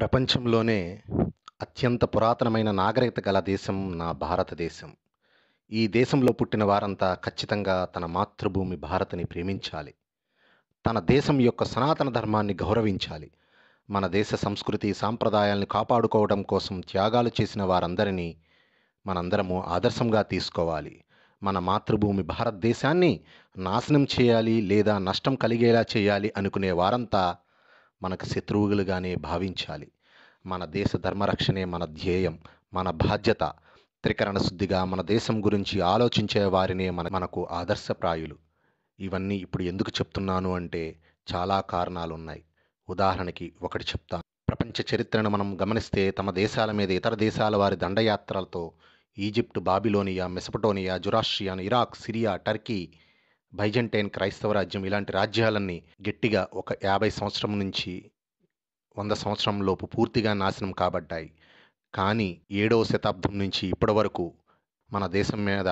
ప్రపంచంలోనే అత్యంత పురాతనమైన నాగరికత గల దేశం నా భారతదేశం ఈ దేశంలో పుట్టిన వారంతా ఖచ్చితంగా తన మాతృభూమి భారత్ని ప్రేమించాలి తన దేశం యొక్క సనాతన ధర్మాన్ని గౌరవించాలి మన దేశ సంస్కృతి సాంప్రదాయాల్ని కాపాడుకోవడం కోసం త్యాగాలు చేసిన వారందరినీ మనందరము ఆదర్శంగా తీసుకోవాలి మన మాతృభూమి భారతదేశాన్ని నాశనం చేయాలి లేదా నష్టం కలిగేలా చేయాలి అనుకునే వారంతా మనకు శత్రువులుగానే భావించాలి మన దేశ ధర్మరక్షణే మన ధ్యేయం మన బాధ్యత త్రికరణ శుద్ధిగా మన దేశం గురించి ఆలోచించే వారినే మన మనకు ఆదర్శప్రాయులు ఇవన్నీ ఇప్పుడు ఎందుకు చెప్తున్నాను అంటే చాలా కారణాలు ఉన్నాయి ఉదాహరణకి ఒకటి చెప్తాను ప్రపంచ చరిత్రను మనం గమనిస్తే తమ దేశాల మీద ఇతర దేశాల వారి దండయాత్రలతో ఈజిప్ట్ బాబిలోనియా మెసపటోనియా జురాషియాన్ ఇరాక్ సిరియా టర్కీ బైజంటైన్ క్రైస్తవ రాజ్యం ఇలాంటి రాజ్యాలన్నీ గట్టిగా ఒక యాభై సంవత్సరం నుంచి వంద సంవత్సరంలోపు పూర్తిగా నాశనం కాబడ్డాయి కానీ ఏడవ శతాబ్దం నుంచి ఇప్పటి వరకు మన దేశం మీద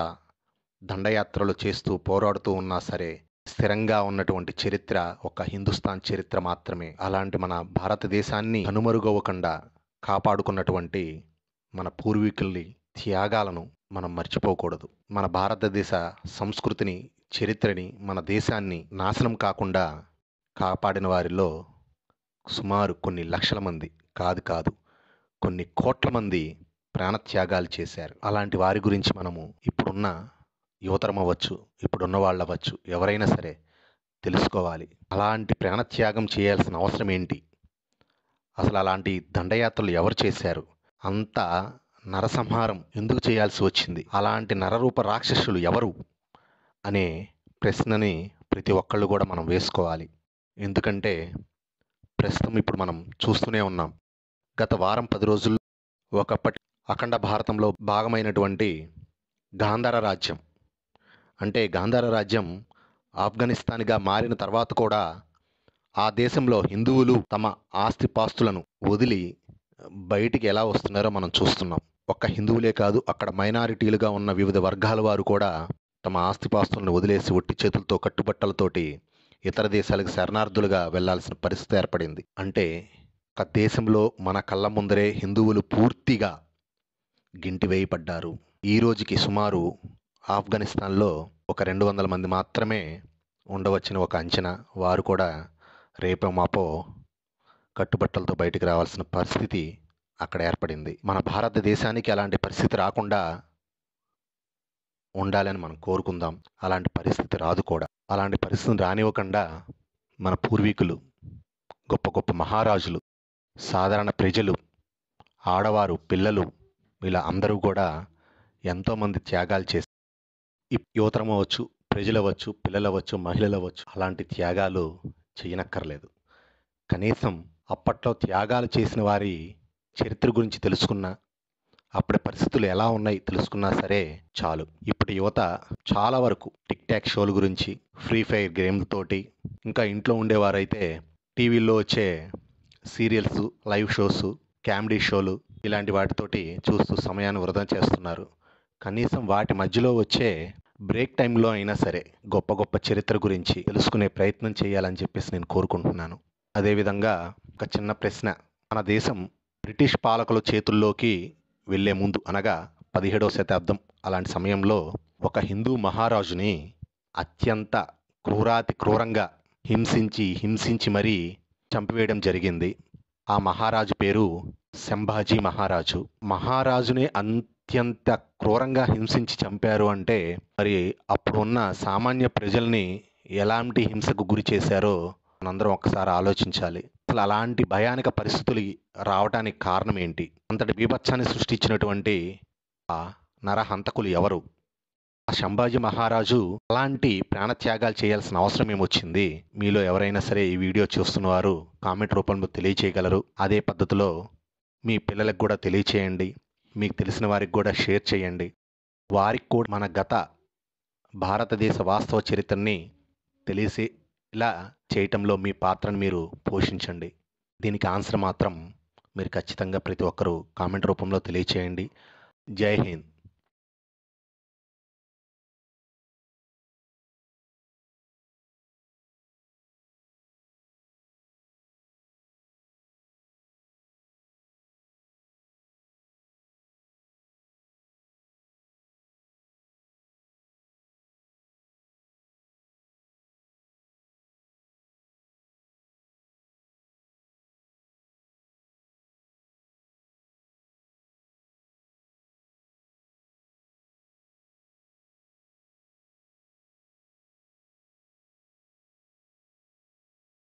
దండయాత్రలు చేస్తూ పోరాడుతూ ఉన్నా సరే స్థిరంగా ఉన్నటువంటి చరిత్ర ఒక హిందుస్థాన్ చరిత్ర మాత్రమే అలాంటి మన భారతదేశాన్ని కనుమరుగవ్వకుండా కాపాడుకున్నటువంటి మన పూర్వీకుల్ని త్యాగాలను మనం మర్చిపోకూడదు మన భారతదేశ సంస్కృతిని చరిత్రని మన దేశాన్ని నాశనం కాకుండా కాపాడిన వారిలో సుమారు కొన్ని లక్షల మంది కాదు కాదు కొన్ని కోట్ల మంది ప్రాణత్యాగాలు చేశారు అలాంటి వారి గురించి మనము ఇప్పుడున్న యువతరం అవ్వచ్చు ఇప్పుడున్న వాళ్ళు అవ్వచ్చు ఎవరైనా సరే తెలుసుకోవాలి అలాంటి ప్రాణత్యాగం చేయాల్సిన అవసరం ఏంటి అసలు అలాంటి దండయాత్రలు ఎవరు చేశారు అంత నరసంహారం ఎందుకు చేయాల్సి వచ్చింది అలాంటి నరరూప రాక్షసులు ఎవరు అనే ప్రశ్నని ప్రతి ఒక్కళ్ళు కూడా మనం వేసుకోవాలి ఎందుకంటే ప్రస్తుతం ఇప్పుడు మనం చూస్తూనే ఉన్నాం గత వారం పది రోజుల్లో ఒకప్పటి అఖండ భారతంలో భాగమైనటువంటి గాంధార రాజ్యం అంటే గాంధార రాజ్యం ఆఫ్ఘనిస్తాన్గా మారిన తర్వాత కూడా ఆ దేశంలో హిందువులు తమ ఆస్తిపాస్తులను వదిలి బయటికి ఎలా వస్తున్నారో మనం చూస్తున్నాం ఒక్క హిందువులే కాదు అక్కడ మైనారిటీలుగా ఉన్న వివిధ వర్గాల వారు కూడా తమ ఆస్తిపాస్తులను వదిలేసి ఒట్టి చేతులతో కట్టుబట్టలతోటి ఇతర దేశాలకు శరణార్థులుగా వెళ్లాల్సిన పరిస్థితి ఏర్పడింది అంటే ఒక దేశంలో మన కళ్ళ ముందరే హిందువులు పూర్తిగా గింటివేయబడ్డారు ఈ రోజుకి సుమారు ఆఫ్ఘనిస్తాన్లో ఒక రెండు వందల మంది మాత్రమే ఉండవచ్చిన ఒక అంచనా వారు కూడా రేపో మాపో కట్టుబట్టలతో బయటకు రావాల్సిన పరిస్థితి అక్కడ ఏర్పడింది మన భారతదేశానికి అలాంటి పరిస్థితి రాకుండా ఉండాలని మనం కోరుకుందాం అలాంటి పరిస్థితి రాదు కూడా అలాంటి పరిస్థితిని రానివ్వకుండా మన పూర్వీకులు గొప్ప గొప్ప మహారాజులు సాధారణ ప్రజలు ఆడవారు పిల్లలు ఇలా అందరూ కూడా ఎంతోమంది త్యాగాలు చేసి యువతరం అవ్వచ్చు ప్రజలవచ్చు పిల్లలవచ్చు మహిళలవచ్చు అలాంటి త్యాగాలు చేయనక్కర్లేదు కనీసం అప్పట్లో త్యాగాలు చేసిన వారి చరిత్ర గురించి తెలుసుకున్న అప్పటి పరిస్థితులు ఎలా ఉన్నాయి తెలుసుకున్నా సరే చాలు ఇప్పుడు యువత చాలా వరకు టిక్ టాక్ షోల గురించి ఫ్రీ ఫైర్ గేమ్లతోటి ఇంకా ఇంట్లో ఉండేవారైతే టీవీల్లో వచ్చే సీరియల్స్ లైవ్ షోస్ కామెడీ షోలు ఇలాంటి వాటితోటి చూస్తూ సమయాన్ని వృధా చేస్తున్నారు కనీసం వాటి మధ్యలో వచ్చే బ్రేక్ టైంలో అయినా సరే గొప్ప గొప్ప చరిత్ర గురించి తెలుసుకునే ప్రయత్నం చేయాలని చెప్పేసి నేను కోరుకుంటున్నాను అదేవిధంగా ఒక చిన్న ప్రశ్న మన దేశం బ్రిటిష్ పాలకుల చేతుల్లోకి వెళ్లే ముందు అనగా పదిహేడవ శతాబ్దం అలాంటి సమయంలో ఒక హిందూ మహారాజుని అత్యంత క్రూరాతి క్రూరంగా హింసించి హింసించి మరీ చంపివేయడం జరిగింది ఆ మహారాజు పేరు శంభాజీ మహారాజు మహారాజుని అత్యంత క్రూరంగా హింసించి చంపారు అంటే మరి అప్పుడున్న సామాన్య ప్రజల్ని ఎలాంటి హింసకు గురి చేశారో మనందరం ఒకసారి ఆలోచించాలి అసలు అలాంటి భయానిక పరిస్థితులు రావడానికి కారణం ఏంటి అంతటి బీభత్సాన్ని సృష్టించినటువంటి ఆ నరహంతకులు ఎవరు ఆ సంభాజీ మహారాజు అలాంటి ప్రాణత్యాగాలు చేయాల్సిన అవసరం ఏమొచ్చింది మీలో ఎవరైనా సరే ఈ వీడియో చూస్తున్నవారు కామెంట్ రూపంలో తెలియచేయగలరు అదే పద్ధతిలో మీ పిల్లలకు కూడా తెలియచేయండి మీకు తెలిసిన వారికి కూడా షేర్ చేయండి వారికి కూడా మన గత భారతదేశ వాస్తవ చరిత్రని తెలిసి ఇలా చేయటంలో మీ పాత్రను మీరు పోషించండి దీనికి ఆన్సర్ మాత్రం మీరు ఖచ్చితంగా ప్రతి ఒక్కరూ కామెంట్ రూపంలో తెలియచేయండి జై హింద్